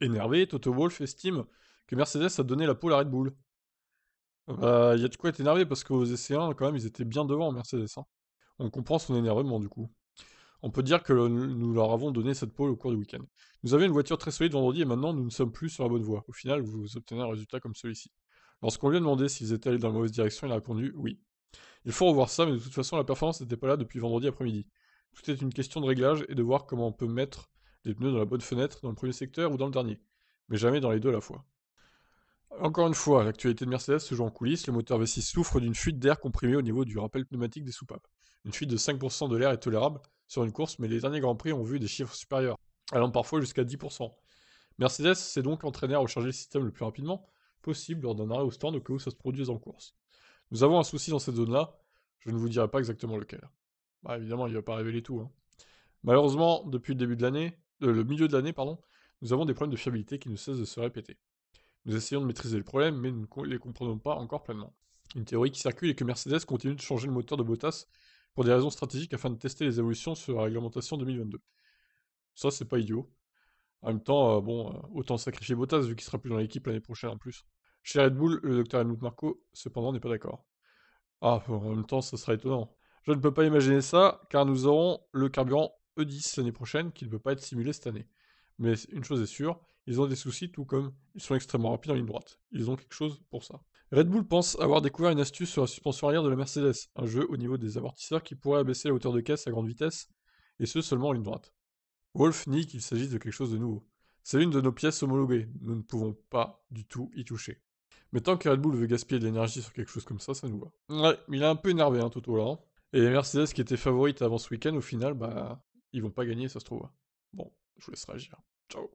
énervé, Toto Wolf estime que Mercedes a donné la pole à Red Bull. Ah bah, il y a de quoi être énervé parce que qu'aux essais 1, quand même, ils étaient bien devant Mercedes. Hein. On comprend son énervement du coup. On peut dire que nous leur avons donné cette pole au cours du week-end. Nous avions une voiture très solide vendredi et maintenant nous ne sommes plus sur la bonne voie. Au final, vous obtenez un résultat comme celui-ci. Lorsqu'on lui a demandé s'ils étaient allés dans la mauvaise direction, il a répondu oui. Il faut revoir ça, mais de toute façon, la performance n'était pas là depuis vendredi après-midi. Tout est une question de réglage et de voir comment on peut mettre des pneus dans la bonne fenêtre, dans le premier secteur ou dans le dernier, mais jamais dans les deux à la fois. Encore une fois, l'actualité de Mercedes se joue en coulisses, le moteur V6 souffre d'une fuite d'air comprimé au niveau du rappel pneumatique des soupapes. Une fuite de 5% de l'air est tolérable sur une course, mais les derniers Grands Prix ont vu des chiffres supérieurs, allant parfois jusqu'à 10%. Mercedes s'est donc entraîné à recharger le système le plus rapidement possible lors d'un arrêt au stand au cas où ça se produise en course. Nous avons un souci dans cette zone-là, je ne vous dirai pas exactement lequel. Bah évidemment, il ne va pas révéler tout. Hein. Malheureusement, depuis le début de l'année, le milieu de l'année, pardon, nous avons des problèmes de fiabilité qui ne cessent de se répéter. Nous essayons de maîtriser le problème, mais nous ne les comprenons pas encore pleinement. Une théorie qui circule est que Mercedes continue de changer le moteur de Bottas pour des raisons stratégiques afin de tester les évolutions sur la réglementation 2022. Ça, c'est pas idiot. En même temps, euh, bon, euh, autant sacrifier Bottas vu qu'il sera plus dans l'équipe l'année prochaine en plus. Chez Red Bull, le docteur Helmut Marco, cependant, n'est pas d'accord. Ah, en même temps, ça sera étonnant. Je ne peux pas imaginer ça, car nous aurons le carburant E10 l'année prochaine qu'il ne peut pas être simulé cette année. Mais une chose est sûre, ils ont des soucis tout comme ils sont extrêmement rapides en ligne droite. Ils ont quelque chose pour ça. Red Bull pense avoir découvert une astuce sur la suspension arrière de la Mercedes, un jeu au niveau des amortisseurs qui pourrait abaisser la hauteur de caisse à grande vitesse, et ce seulement en ligne droite. Wolf nie qu'il s'agisse de quelque chose de nouveau. C'est l'une de nos pièces homologuées, nous ne pouvons pas du tout y toucher. Mais tant que Red Bull veut gaspiller de l'énergie sur quelque chose comme ça, ça nous va. Ouais, mais il est un peu énervé, un hein, Toto, là. Et Mercedes, qui était favorite avant ce week-end, au final, bah, ils vont pas gagner, ça se trouve. Bon, je vous laisse réagir. Ciao